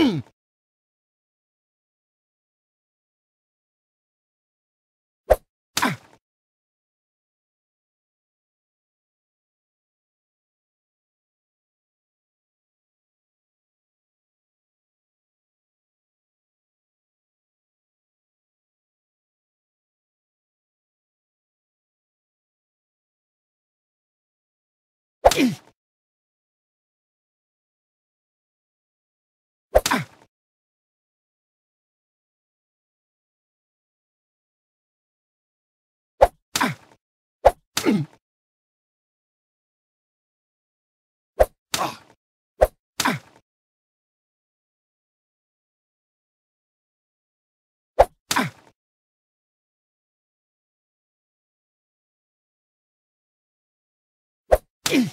Ugh!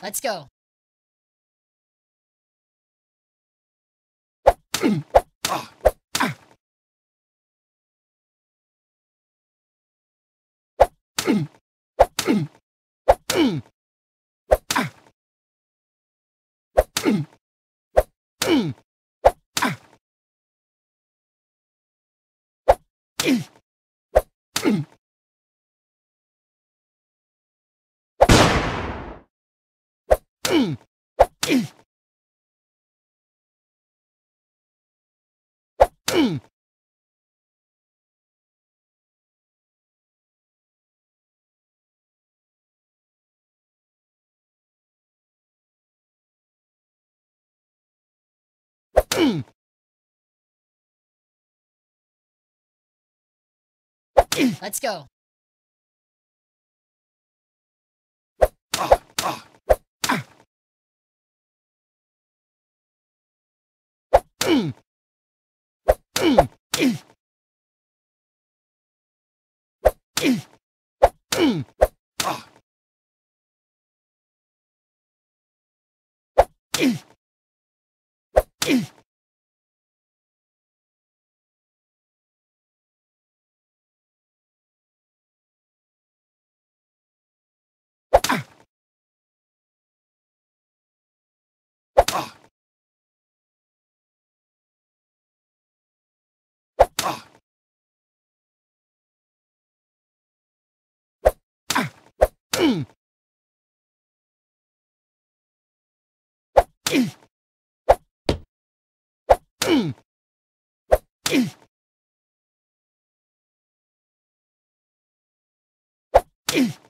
Let's go. mm Let's go. Eh. Mm-hmm.